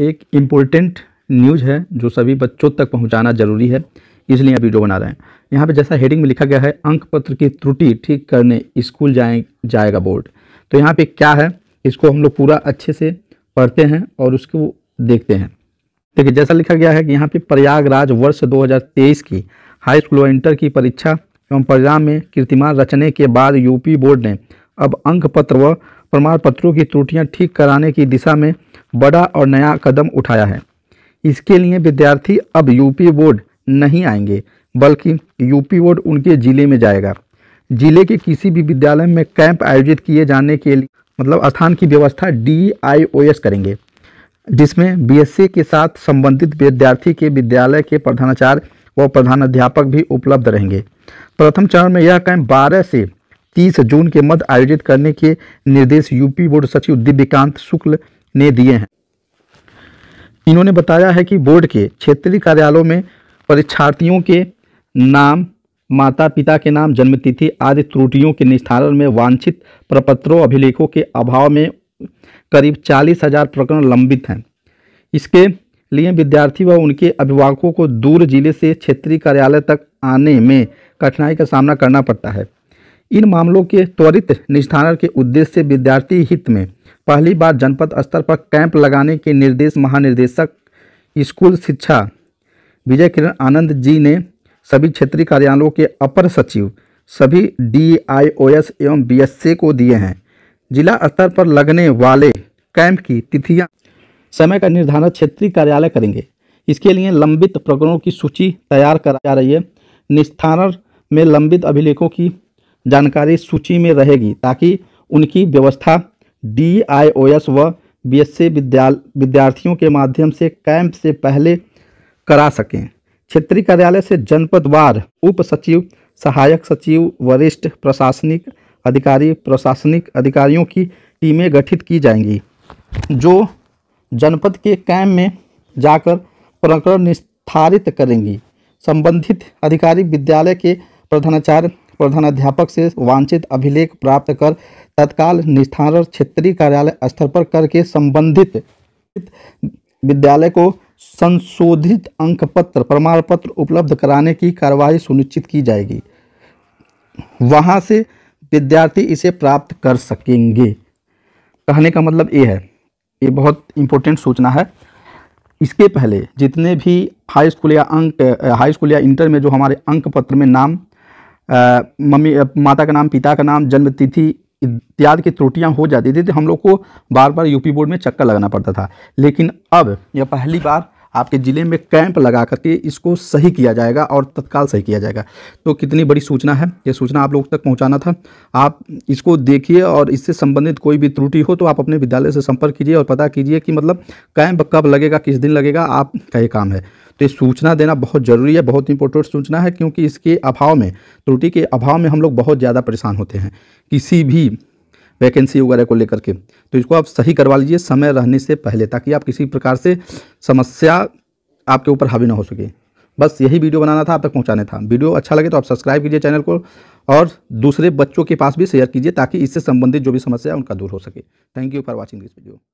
एक important news है जो सभी बच्चों तक पहुंचाना ज़रूरी है इसलिए वीडियो बना रहे हैं यहाँ पे जैसा हेडिंग में लिखा गया है अंक पत्र की त्रुटि ठीक करने स्कूल जाए जाएगा बोर्ड तो यहाँ पे क्या है इसको हम लोग पूरा अच्छे से पढ़ते हैं और उसको देखते हैं देखिए जैसा लिखा गया है कि यहाँ पे प्रयागराज वर्ष दो की हाई स्कूल और इंटर की परीक्षा एवं परिणाम में कीर्तिमान रचने के बाद यूपी बोर्ड ने अब अंक पत्र व प्रमाण पत्रों की त्रुटियाँ ठीक कराने की दिशा में बड़ा और नया कदम उठाया है इसके लिए विद्यार्थी अब यूपी बोर्ड नहीं आएंगे बल्कि यूपी बोर्ड उनके ज़िले में जाएगा ज़िले के किसी भी विद्यालय में कैंप आयोजित किए जाने के लिए मतलब स्थान की व्यवस्था डी करेंगे जिसमें बीएससी के साथ संबंधित विद्यार्थी के विद्यालय के प्रधानाचार्य व प्रधानाध्यापक भी उपलब्ध रहेंगे प्रथम चरण में यह कैंप 12 से 30 जून के मध्य आयोजित करने के निर्देश यूपी बोर्ड सचिव दिव्यकांत शुक्ल ने दिए हैं इन्होंने बताया है कि बोर्ड के क्षेत्रीय कार्यालयों में परीक्षार्थियों के नाम माता पिता के नाम जन्मतिथि आदि त्रुटियों के निस्तारण में वांछित प्रपत्रों अभिलेखों के अभाव में करीब चालीस हजार प्रकरण लंबित हैं इसके लिए विद्यार्थी व उनके अभिभावकों को दूर जिले से क्षेत्रीय कार्यालय तक आने में कठिनाई का सामना करना पड़ता है इन मामलों के त्वरित निस्थान के उद्देश्य से विद्यार्थी हित में पहली बार जनपद स्तर पर कैंप लगाने के निर्देश महानिदेशक स्कूल शिक्षा विजय किरण आनंद जी ने सभी क्षेत्रीय कार्यालयों के अपर सचिव सभी डी आई ओ एस एवं बी एस सी को दिए हैं जिला स्तर पर लगने वाले कैंप की तिथियां समय का निर्धारण क्षेत्रीय कार्यालय करेंगे इसके लिए लंबित प्रकरणों की सूची तैयार करा जा रही है निस्थारण में लंबित अभिलेखों की जानकारी सूची में रहेगी ताकि उनकी व्यवस्था डी आई ओ एस व बी एस सी विद्यार्थियों के माध्यम से कैंप से पहले करा सकें क्षेत्रीय कार्यालय से जनपदवार उप सचिव सहायक सचिव वरिष्ठ प्रशासनिक अधिकारी प्रशासनिक अधिकारियों की टीमें गठित की जाएंगी जो जनपद के कैंप में जाकर प्रकरण निस्थारित करेंगी संबंधित अधिकारी विद्यालय के प्रधानाचार्य प्रधानाध्यापक से वांछित अभिलेख प्राप्त कर तत्काल निष्ठान क्षेत्रीय कार्यालय स्तर पर करके संबंधित विद्यालय को संशोधित अंक पत्र प्रमाण पत्र उपलब्ध कराने की कार्यवाही सुनिश्चित की जाएगी वहाँ से विद्यार्थी इसे प्राप्त कर सकेंगे कहने का मतलब ये है ये बहुत इम्पोर्टेंट सूचना है इसके पहले जितने भी हाई स्कूल या अंक हाई स्कूल या इंटर में जो हमारे अंक पत्र में नाम मम्मी माता का नाम पिता का नाम जन्म तिथि इत्यादि की त्रुटियां हो जाती थी तो हम लोग को बार बार यूपी बोर्ड में चक्कर लगाना पड़ता था लेकिन अब यह पहली बार आपके ज़िले में कैंप लगा करके इसको सही किया जाएगा और तत्काल सही किया जाएगा तो कितनी बड़ी सूचना है ये सूचना आप लोग तक पहुँचाना था आप इसको देखिए और इससे संबंधित कोई भी त्रुटि हो तो आप अपने विद्यालय से संपर्क कीजिए और पता कीजिए कि मतलब कैंप कब लगेगा किस दिन लगेगा आपका ये काम है तो ये सूचना देना बहुत ज़रूरी है बहुत इंपॉर्टेंट सूचना है क्योंकि इसके अभाव में त्रुटि के अभाव में हम लोग बहुत ज़्यादा परेशान होते हैं किसी भी वैकेंसी वगैरह को लेकर के तो इसको आप सही करवा लीजिए समय रहने से पहले ताकि आप किसी प्रकार से समस्या आपके ऊपर हावी ना हो सके बस यही वीडियो बनाना था आप तक पहुंचाने था वीडियो अच्छा लगे तो आप सब्सक्राइब कीजिए चैनल को और दूसरे बच्चों के पास भी शेयर कीजिए ताकि इससे संबंधित जो भी समस्या है उनका दूर हो सके thank you for watching this video